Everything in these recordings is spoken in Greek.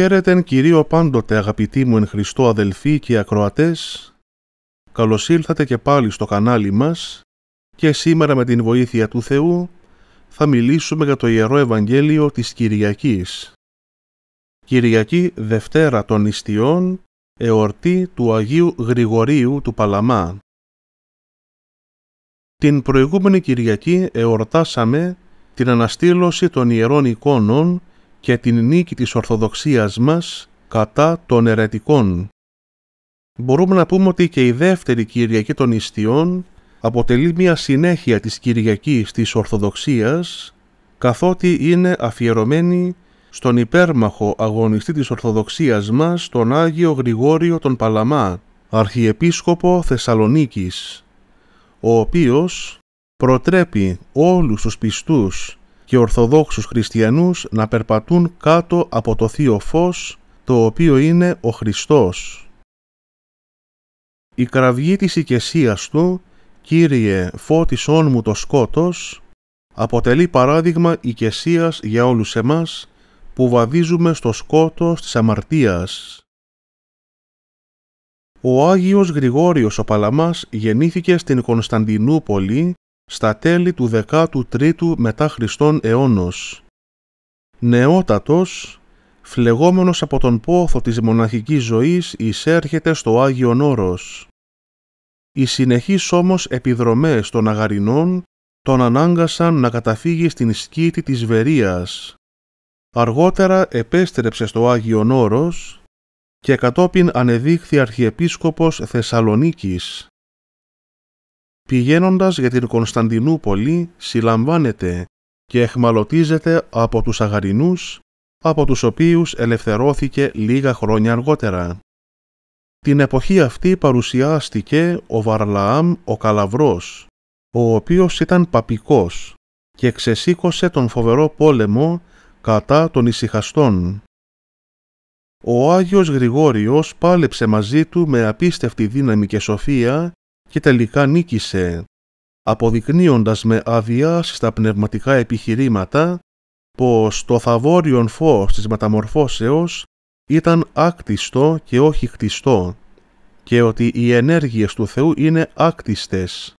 Χαίρετεν Κυρίω πάντοτε αγαπητοί μου εν Χριστώ αδελφοί και ακροατές. Καλώς ήλθατε και πάλι στο κανάλι μας και σήμερα με την βοήθεια του Θεού θα μιλήσουμε για το Ιερό Ευαγγέλιο της Κυριακής. Κυριακή Δευτέρα των Ιστιών, εορτή του Αγίου Γρηγορίου του Παλαμά. Την προηγούμενη Κυριακή εορτάσαμε την αναστήλωση των ιερών εικόνων και την νίκη της Ορθοδοξίας μας κατά των ερετικών. Μπορούμε να πούμε ότι και η δεύτερη Κυριακή των Ιστιών αποτελεί μια συνέχεια της Κυριακής της Ορθοδοξίας καθότι είναι αφιερωμένη στον υπέρμαχο αγωνιστή της Ορθοδοξίας μας τον Άγιο Γρηγόριο τον Παλαμά, Αρχιεπίσκοπο Θεσσαλονίκης, ο οποίος προτρέπει όλους τους πιστούς και Ορθοδόξους Χριστιανούς να περπατούν κάτω από το Θείο Φως, το οποίο είναι ο Χριστός. Η κραυγή της οικεσίας του, «Κύριε, φώτισόν μου το σκότος», αποτελεί παράδειγμα οικεσίας για όλους εμάς που βαδίζουμε στο σκότος της αμαρτίας. Ο Άγιος Γρηγόριος ο Παλαμάς γεννήθηκε στην Κωνσταντινούπολη στα τέλη του 13ου μετά Χριστόν αιώνος. Νεότατος, φλεγόμενος από τον πόθο της μοναχικής ζωής, εισέρχεται στο Άγιο Όρος. Οι συνεχείς όμως επιδρομές των αγαρινών τον ανάγκασαν να καταφύγει στην σκήτη της Βερίας. Αργότερα επέστρεψε στο Άγιο Όρος και κατόπιν ανεδείχθη Αρχιεπίσκοπος Θεσσαλονίκης πηγαίνοντας για την Κωνσταντινούπολη συλλαμβάνεται και εχμαλωτίζεται από τους Αγαρινούς, από τους οποίους ελευθερώθηκε λίγα χρόνια αργότερα. Την εποχή αυτή παρουσιάστηκε ο Βαρλαάμ ο Καλαβρός, ο οποίος ήταν παπικός και ξεσήκωσε τον φοβερό πόλεμο κατά των ησυχαστών. Ο Άγιος Γρηγόριος πάλεψε μαζί του με απίστευτη δύναμη και σοφία και τελικά νίκησε, αποδεικνύοντας με στα πνευματικά επιχειρήματα πως το θαβόριον φως της μεταμορφώσεως ήταν άκτιστο και όχι χτιστό και ότι οι ενέργειες του Θεού είναι άκτιστες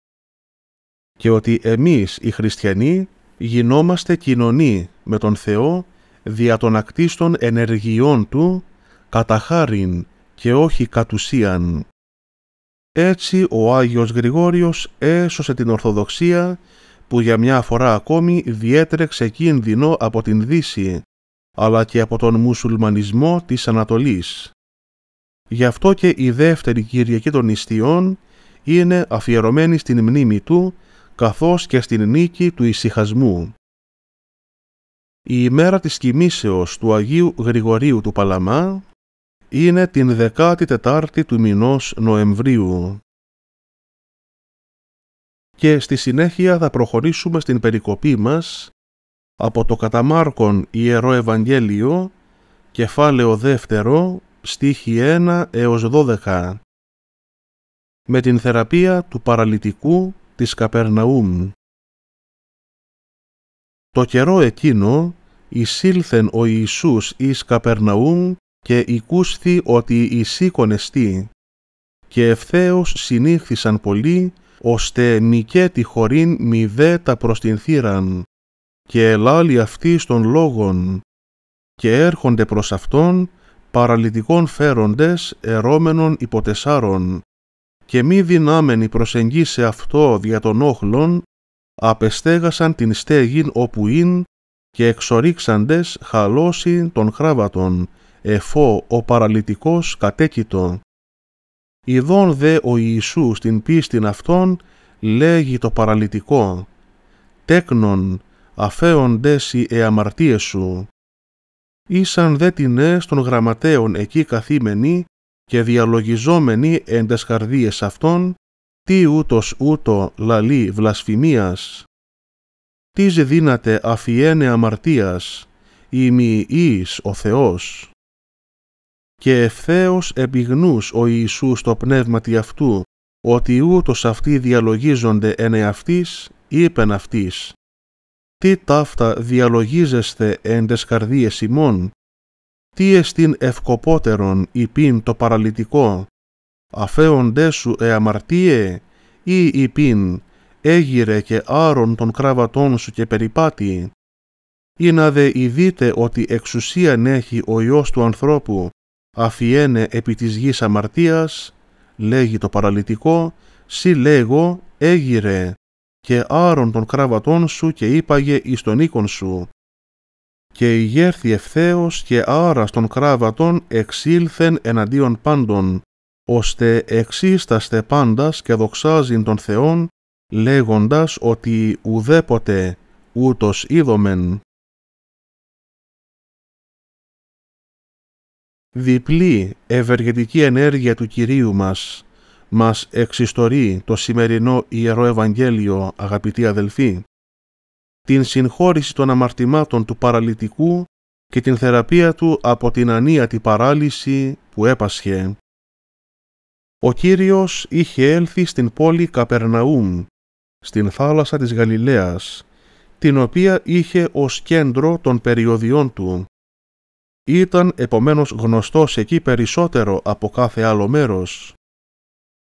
και ότι εμείς οι χριστιανοί γινόμαστε κοινωνοί με τον Θεό δια των ακτίστων ενεργειών Του κατά χάριν και όχι ουσίαν. Έτσι ο Άγιος Γρηγόριος έσωσε την Ορθοδοξία που για μια φορά ακόμη διέτρεξε κίνδυνο από την Δύση αλλά και από τον μουσουλμανισμό της Ανατολής. Γι' αυτό και η δεύτερη Κυριακή των Ιστιών είναι αφιερωμένη στην μνήμη του καθώς και στην νίκη του ησυχασμού. Η ημέρα της κοιμήσεως του Αγίου Γρηγορίου του Παλαμά είναι την 14η του μηνός Νοεμβρίου. Και στη συνέχεια θα προχωρήσουμε στην περικοπή μας από το καταμάρκον Ιερό Ευαγγέλιο, κεφάλαιο δεύτερο, στίχη 1 έως 12, με την θεραπεία του παραλυτικού της Καπερναούμ. Το καιρό εκείνο εισήλθεν ο Ιησούς εις Καπερναούμ και οικούσθη ότι εστί. και ευθέως συνήθισαν πολλοί, ώστε μικέ τη χωρίν μη δε τα θύραν, και ελάλη αυτοί στον λόγων, και έρχονται προς αυτόν παραλυτικών φέροντες ερώμενων υποτεσάρων, και μη δυνάμενοι προσεγγίσει αυτό δια των όχλων, απεστέγασαν την στέγην όπου ειν και εξορίξαντες χαλώσει των χράβατων εφό ο παραλυτικός κατέκητον. Ιδών δε ο Ιησούς την πίστην αυτών λέγει το παραλυτικό «Τέκνον αφέοντες οι εαμαρτίες σου». Ήσαν δε τινές των γραμματέων εκεί καθήμενοι και διαλογιζόμενοι εν τες καρδίες αυτών τι ούτως ούτω λαλή βλασφημίας. Τι δύναται αφιένε αμαρτίας, ημι ο Θεός και ευθέως επιγνούς ο Ιησούς το πνεύματι αυτού, ότι ούτως αυτοί διαλογίζονται εν εαυτής, είπεν αυτής. Τι ταύτα διαλογίζεστε εν τες καρδίες ημών, τι εστίν ευκοπότερον υπήν το παραλυτικό, αφέοντέ σου εαμαρτίε, ή υπήν, έγειρε και άρον των κραβατών σου και περιπάτη, ή να δε ότι εξουσίαν έχει ο Υιός του ανθρώπου, αφιένε επί της γης αμαρτίας, λέγει το παραλυτικό, «Συ λέγω, έγιρε, και άρον των κράβατών σου και είπαγε εις τον οίκον σου». Και ηγέρθη ευθέως και άρας των κράβατων εξήλθεν εναντίον πάντων, ώστε εξίσταστε πάντας και δοξάζειν τον Θεόν, λέγοντας ότι ουδέποτε ούτως είδομεν. διπλή ευεργετική ενέργεια του Κυρίου μας μας εξιστορεί το σημερινό Ιερό Ευαγγέλιο, αγαπητοί αδελφοί, την συγχώρηση των αμαρτημάτων του παραλυτικού και την θεραπεία του από την ανίατη παράλυση που έπασχε. Ο Κύριος είχε έλθει στην πόλη Καπερναούμ, στην θάλασσα της Γαλιλαίας, την οποία είχε ως κέντρο των περιοδιών του ήταν επομένως γνωστός εκεί περισσότερο από κάθε άλλο μέρος.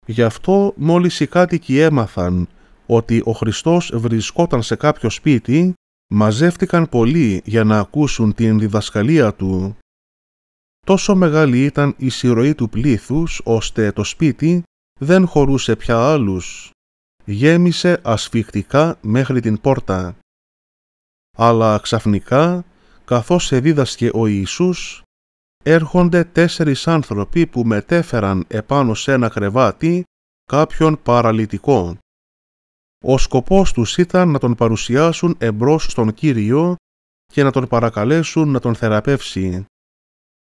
Γι' αυτό μόλις οι κάτοικοι έμαθαν ότι ο Χριστός βρισκόταν σε κάποιο σπίτι, μαζεύτηκαν πολλοί για να ακούσουν την διδασκαλία του. Τόσο μεγάλη ήταν η συρροή του πλήθους, ώστε το σπίτι δεν χωρούσε πια άλλους. Γέμισε ασφιχτικά μέχρι την πόρτα. Αλλά ξαφνικά καθώς δίδασκε ο Ιησούς, έρχονται τέσσερις άνθρωποι που μετέφεραν επάνω σε ένα κρεβάτι κάποιον παραλυτικό. Ο σκοπός τους ήταν να τον παρουσιάσουν εμπρός στον Κύριο και να τον παρακαλέσουν να τον θεραπεύσει.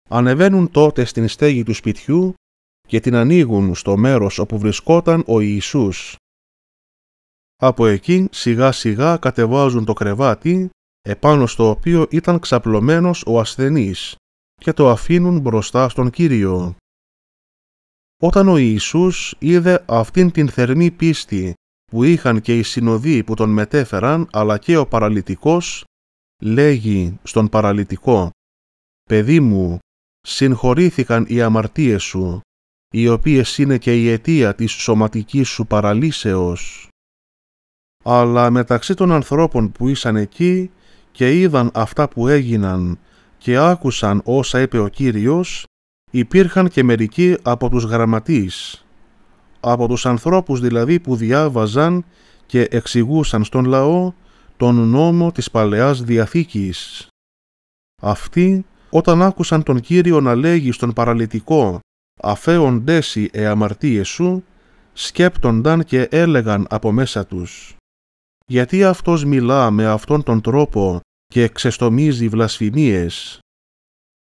Ανεβαίνουν τότε στην στέγη του σπιτιού και την ανοίγουν στο μέρος όπου βρισκόταν ο Ιησούς. Από εκεί σιγά σιγά κατεβάζουν το κρεβάτι επάνω στο οποίο ήταν ξαπλωμένος ο ασθενής και το αφήνουν μπροστά στον Κύριο. Όταν ο Ιησούς είδε αυτήν την θερμή πίστη που είχαν και οι συνοδοί που τον μετέφεραν αλλά και ο παραλυτικός, λέγει στον παραλυτικό «Παιδί μου, συγχωρήθηκαν οι αμαρτίες σου, οι οποίες είναι και η αιτία της σωματικής σου παραλύσεως». Αλλά μεταξύ των ανθρώπων που ήσαν εκεί και είδαν αυτά που έγιναν και άκουσαν όσα είπε ο Κύριος, υπήρχαν και μερικοί από τους γραμματείς, από τους ανθρώπους δηλαδή που διάβαζαν και εξηγούσαν στον λαό τον νόμο της Παλαιάς Διαθήκης. Αυτοί, όταν άκουσαν τον Κύριο να λέγει στον παραλυτικό «Αφέον τέσι αμαρτίες σου», σκέπτονταν και έλεγαν από μέσα τους γιατί αυτός μιλά με αυτόν τον τρόπο και ξεστομίζει βλασφημίες.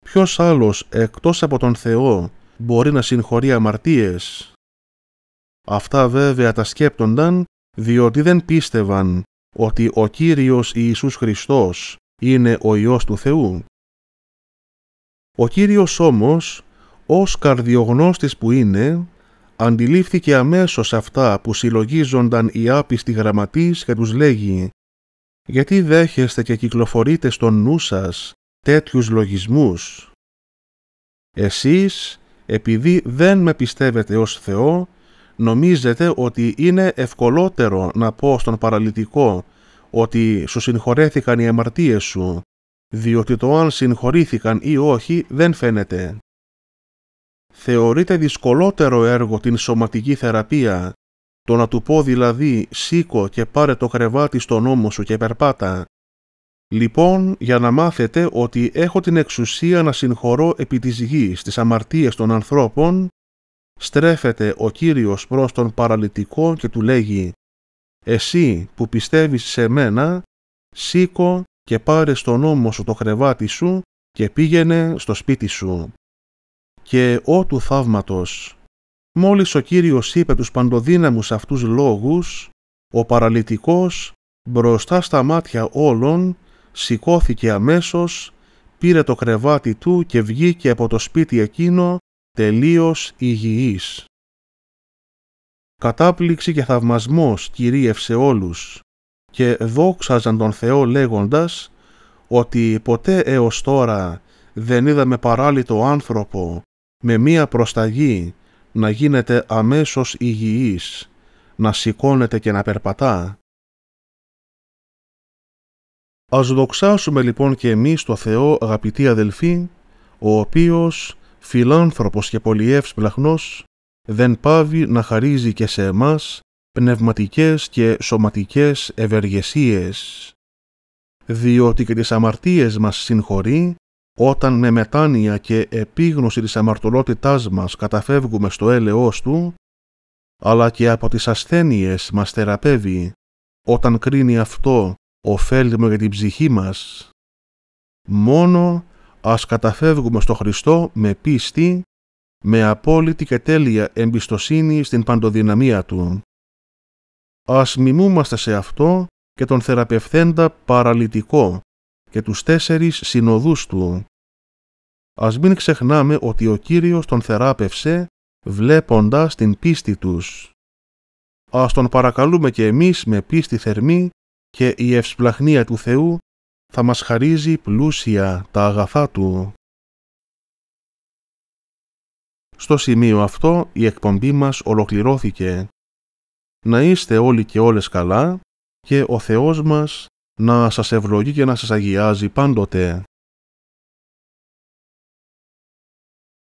Ποιος άλλος εκτός από τον Θεό μπορεί να συγχωρεί αμαρτίες. Αυτά βέβαια τα σκέπτονταν διότι δεν πίστευαν ότι ο Κύριος Ιησούς Χριστός είναι ο Υιός του Θεού. Ο Κύριος όμως, ως καρδιογνώστης που είναι, αντιλήφθηκε αμέσως αυτά που συλλογίζονταν οι άπιστοι γραμματείς και τους λέγει «Γιατί δέχεστε και κυκλοφορείτε στο νου σας τέτοιους λογισμούς. Εσείς, επειδή δεν με πιστεύετε ως Θεό, νομίζετε ότι είναι ευκολότερο να πω στον παραλυτικό ότι σου συγχωρέθηκαν οι αμαρτίες σου, διότι το αν συγχωρήθηκαν ή όχι δεν φαίνεται θεωρείται δυσκολότερο έργο την σωματική θεραπεία, το να του πω δηλαδή σήκω και πάρε το κρεβάτι στον ώμο σου και περπάτα. Λοιπόν, για να μάθετε ότι έχω την εξουσία να συγχωρώ επί της γης τις αμαρτίες των ανθρώπων, στρέφεται ο Κύριος προς τον παραλυτικό και του λέγει «Εσύ που πιστεύεις σε μένα, σήκω και πάρε στον ώμο σου το κρεβάτι σου και πήγαινε στο σπίτι σου» και ό του θαύματος». Μόλις ο Κύριος είπε τους παντοδύναμους αυτούς λόγους, ο παραλυτικός μπροστά στα μάτια όλων σηκώθηκε αμέσως, πήρε το κρεβάτι του και βγήκε από το σπίτι εκείνο τελείως υγιής. Κατάπληξη και θαυμασμός κυρίευσε όλους και δόξαζαν τον Θεό λέγοντας ότι ποτέ έως τώρα δεν είδαμε παράλυτο άνθρωπο με μία προσταγή να γίνεται αμέσως υγιής, να σηκώνεται και να περπατά. Ας δοξάσουμε λοιπόν και εμείς το Θεό αγαπητοί αδελφοί, ο οποίος, φιλάνθρωπος και πλαχνός, δεν πάβει να χαρίζει και σε εμάς πνευματικές και σωματικές ευεργεσίες, διότι και τις αμαρτίες μας συγχωρεί όταν με μετάνοια και επίγνωση της αμαρτωλότητάς μας καταφεύγουμε στο έλεος Του, αλλά και από τις ασθένειες μας θεραπεύει, όταν κρίνει αυτό ωφέλιμο για την ψυχή μας, μόνο ας καταφεύγουμε στο Χριστό με πίστη, με απόλυτη και τέλεια εμπιστοσύνη στην παντοδυναμία Του. Ας μιμούμαστε σε αυτό και τον θεραπευθέντα παραλυτικό και τους τέσσερις συνοδούς του, Ας μην ξεχνάμε ότι ο Κύριος τον θεράπευσε βλέποντας την πίστη τους. Ας τον παρακαλούμε και εμείς με πίστη θερμή και η ευσπλαχνία του Θεού θα μας χαρίζει πλούσια τα αγαθά Του. Στο σημείο αυτό η εκπομπή μας ολοκληρώθηκε. Να είστε όλοι και όλες καλά και ο Θεός μας να σας ευλογεί και να σας αγιάζει πάντοτε.